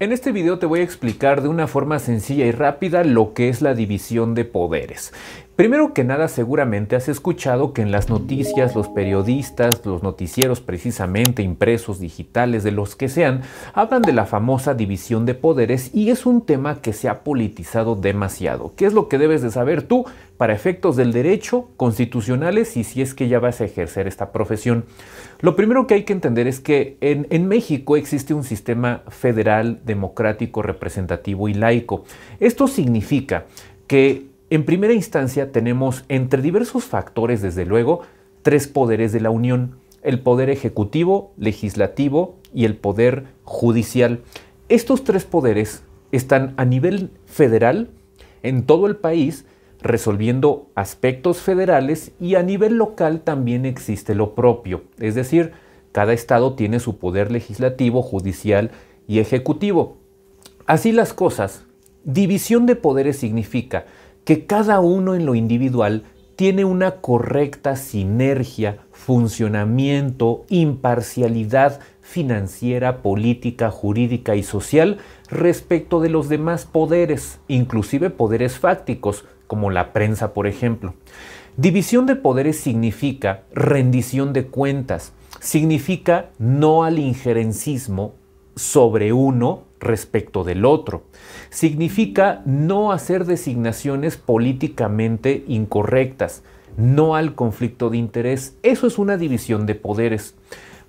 En este video te voy a explicar de una forma sencilla y rápida lo que es la división de poderes. Primero que nada, seguramente has escuchado que en las noticias los periodistas, los noticieros precisamente impresos, digitales, de los que sean, hablan de la famosa división de poderes y es un tema que se ha politizado demasiado. ¿Qué es lo que debes de saber tú para efectos del derecho, constitucionales y si es que ya vas a ejercer esta profesión? Lo primero que hay que entender es que en, en México existe un sistema federal, democrático, representativo y laico. Esto significa que en primera instancia tenemos, entre diversos factores desde luego, tres poderes de la Unión, el poder ejecutivo, legislativo y el poder judicial. Estos tres poderes están a nivel federal en todo el país resolviendo aspectos federales y a nivel local también existe lo propio, es decir, cada estado tiene su poder legislativo, judicial y ejecutivo. Así las cosas, división de poderes significa que cada uno en lo individual tiene una correcta sinergia, funcionamiento, imparcialidad financiera, política, jurídica y social respecto de los demás poderes, inclusive poderes fácticos, como la prensa, por ejemplo. División de poderes significa rendición de cuentas, significa no al injerencismo sobre uno respecto del otro. Significa no hacer designaciones políticamente incorrectas, no al conflicto de interés. Eso es una división de poderes.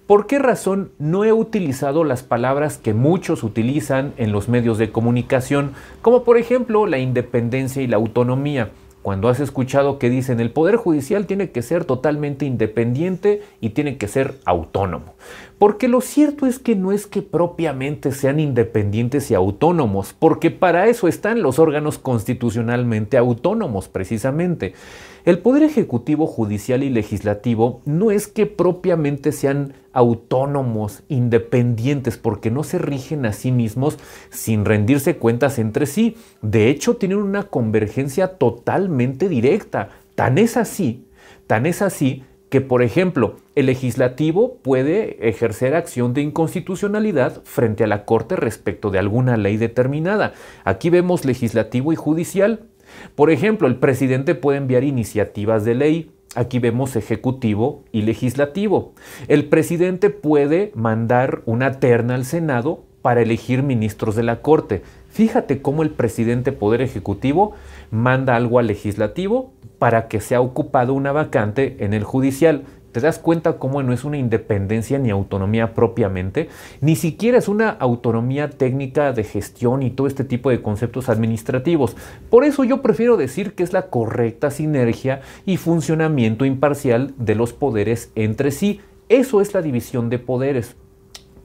¿Por qué razón no he utilizado las palabras que muchos utilizan en los medios de comunicación, como por ejemplo la independencia y la autonomía? Cuando has escuchado que dicen el Poder Judicial tiene que ser totalmente independiente y tiene que ser autónomo. Porque lo cierto es que no es que propiamente sean independientes y autónomos, porque para eso están los órganos constitucionalmente autónomos precisamente. El Poder Ejecutivo, Judicial y Legislativo no es que propiamente sean autónomos, independientes, porque no se rigen a sí mismos sin rendirse cuentas entre sí. De hecho, tienen una convergencia totalmente directa. Tan es así, tan es así que, por ejemplo, el legislativo puede ejercer acción de inconstitucionalidad frente a la Corte respecto de alguna ley determinada. Aquí vemos legislativo y judicial. Por ejemplo, el presidente puede enviar iniciativas de ley. Aquí vemos ejecutivo y legislativo. El presidente puede mandar una terna al Senado para elegir ministros de la Corte. Fíjate cómo el presidente Poder Ejecutivo manda algo al legislativo para que sea ocupado una vacante en el judicial. ¿Te das cuenta cómo no es una independencia ni autonomía propiamente? Ni siquiera es una autonomía técnica de gestión y todo este tipo de conceptos administrativos. Por eso yo prefiero decir que es la correcta sinergia y funcionamiento imparcial de los poderes entre sí. Eso es la división de poderes.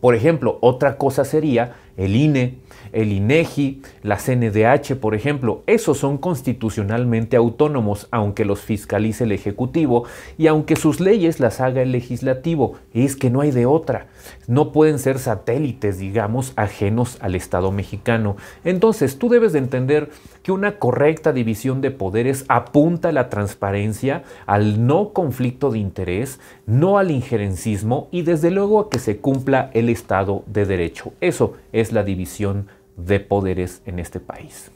Por ejemplo, otra cosa sería el INE, el INEGI, e la CNDH, por ejemplo, esos son constitucionalmente autónomos, aunque los fiscalice el Ejecutivo y aunque sus leyes las haga el Legislativo. Es que no hay de otra. No pueden ser satélites, digamos, ajenos al Estado mexicano. Entonces, tú debes de entender que una correcta división de poderes apunta a la transparencia, al no conflicto de interés, no al injerencismo y desde luego a que se cumpla el Estado de Derecho. Eso es la división de poderes en este país.